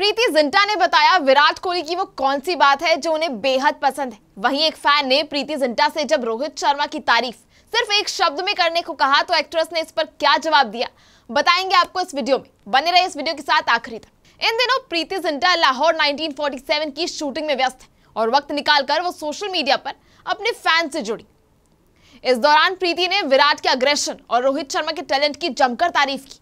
प्रीति जिंटा ने बताया विराट कोहली की वो कौन सी बात है जो उन्हें बेहद पसंद है वहीं एक फैन ने प्रीति जिंटा से जब रोहित शर्मा की तारीफ सिर्फ एक शब्द में करने को कहा तो एक्ट्रेस ने इस पर क्या जवाब दिया बताएंगे आपको इस वीडियो में बने रहे इस वीडियो के साथ आखिरी तक इन दिनों प्रीति जिंटा लाहौर 1947 की शूटिंग में व्यस्त है और वक्त निकालकर वो सोशल मीडिया पर अपने फैन से जुड़ी इस दौरान प्रीति ने विराट के अग्रेशन और रोहित शर्मा के टैलेंट की जमकर तारीफ की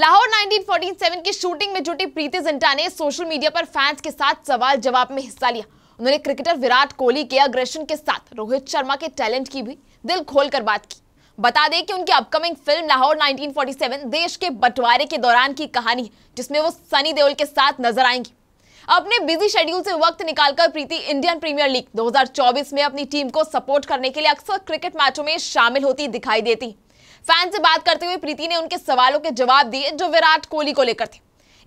लाहौर 1947 की शूटिंग में जुटी प्रीति जिंटा ने सोशल मीडिया पर फैंस के साथ सवाल जवाब में हिस्सा लिया उन्होंने क्रिकेटर विराट कोहली के अग्रेशन के साथ रोहित शर्मा के टैलेंट की भी दिल खोलकर बात की बता दें कि उनकी अपकमिंग फिल्म लाहौर 1947 देश के बंटवारे के दौरान की कहानी है जिसमें वो सनी देओल के साथ नजर आएंगी अपने बिजी शेड्यूल से वक्त निकालकर प्रीति इंडियन प्रीमियर लीग 2024 में अपनी टीम को सपोर्ट करने के लिए अक्सर क्रिकेट मैचों में शामिल होती दिखाई देती फैन से बात करते हुए प्रीति ने उनके सवालों के जवाब दिए जो विराट कोहली को लेकर थे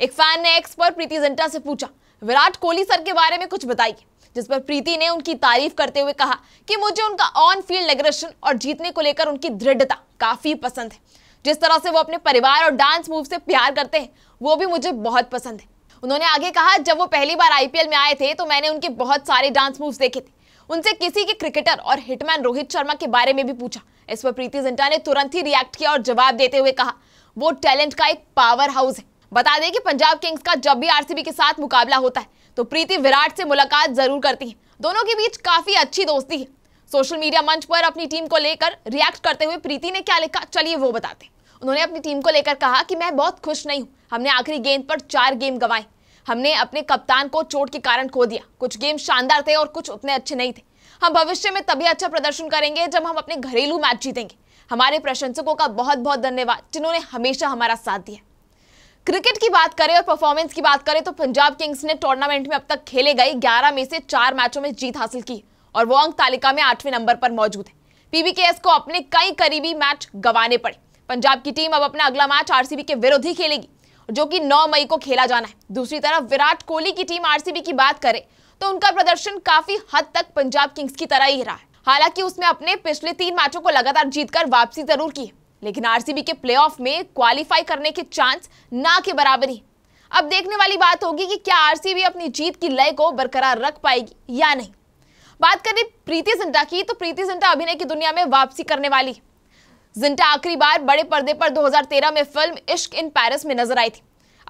एक फैन ने एक्स पर प्रीति जिंटा से पूछा विराट कोहली सर के बारे में कुछ बताइए जिस पर प्रीति ने उनकी तारीफ करते हुए कहा कि मुझे उनका ऑन फील्ड एग्रेशन और जीतने को लेकर उनकी दृढ़ता काफी पसंद है जिस तरह से वो अपने परिवार और डांस मूव से प्यार करते हैं वो भी मुझे बहुत पसंद है उन्होंने आगे कहा जब वो पहली बार आईपीएल में आए थे तो मैंने उनके बहुत सारे डांस मूव्स देखे थे उनसे किसी के क्रिकेटर और हिटमैन रोहित शर्मा के बारे में भी पूछा इस पर प्रीति जिंटा ने तुरंत ही रिएक्ट किया और जवाब देते हुए कहा वो टैलेंट का एक पावर हाउस है बता दें कि पंजाब किंग्स का जब भी आरसीबी के साथ मुकाबला होता है तो प्रीति विराट से मुलाकात जरूर करती है दोनों के बीच काफी अच्छी दोस्ती है सोशल मीडिया मंच पर अपनी टीम को लेकर रिएक्ट करते हुए प्रीति ने क्या लिखा चलिए वो बताते उन्होंने अपनी टीम को लेकर कहा कि मैं बहुत खुश नहीं हूँ हमने आखिरी गेंद पर चार गेम गंवाए हमने अपने कप्तान को चोट के कारण खो दिया कुछ गेम शानदार थे और कुछ उतने अच्छे नहीं थे हम भविष्य में तभी अच्छा प्रदर्शन करेंगे जब हम अपने घरेलू मैच जीतेंगे हमारे प्रशंसकों का बहुत बहुत धन्यवाद जिन्होंने हमेशा हमारा साथ दिया क्रिकेट की बात करें और परफॉर्मेंस की बात करें तो पंजाब किंग्स ने टूर्नामेंट में अब तक खेले गए 11 में से चार मैचों में जीत हासिल की और वो अंक तालिका में आठवें नंबर पर मौजूद है पीबीकेएस को अपने कई करीबी मैच गंवाने पड़े पंजाब की टीम अब अपना अगला मैच आरसीबी के विरुद्ध ही खेलेगी जो कि 9 मई को खेला जाना है दूसरी तरफ विराट कोहली की टीम आरसीबी की बात करें तो उनका प्रदर्शन काफी हद तक पंजाब किंग्स की तरह ही रहा है हालांकि उसने अपने पिछले तीन मैचों को लगातार जीतकर वापसी जरूर की लेकिन आरसीबी के प्ले में क्वालिफाई करने के चांस ना के बराबर ही अब देखने वाली बात होगी कि क्या आरसीबी अपनी जीत की लय को बरकरार रख पाएगी या नहीं बात करें प्रीति जिंटा की तो प्रीति जिंटा अभिनय की दुनिया में वापसी करने वाली है जिंटा आखिरी बार बड़े पर्दे पर 2013 में फिल्म इश्क इन पेरिस में नजर आई थी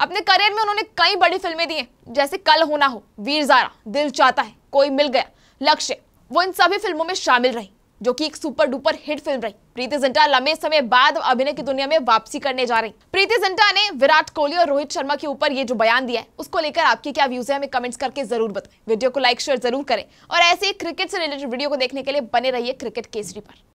अपने करियर में उन्होंने कई बड़ी फिल्में दी हैं जैसे कल होना हो वीर जारा दिल चाहता है कोई मिल गया लक्ष्य वो इन सभी फिल्मों में शामिल रही जो कि एक सुपर डुपर हिट फिल्म रही प्रीति जिंटा लंबे समय बाद अभिनय की दुनिया में वापसी करने जा रही प्रीति जिंटा ने विराट कोहली और रोहित शर्मा के ऊपर ये जो बयान दिया है उसको लेकर आपके क्या व्यूज है हमें कमेंट्स करके जरूर बताएं वीडियो को लाइक शेयर जरूर करें और ऐसे क्रिकेट से रिलेटेड वीडियो को देखने के लिए बने रहिए क्रिकेट केसरी पर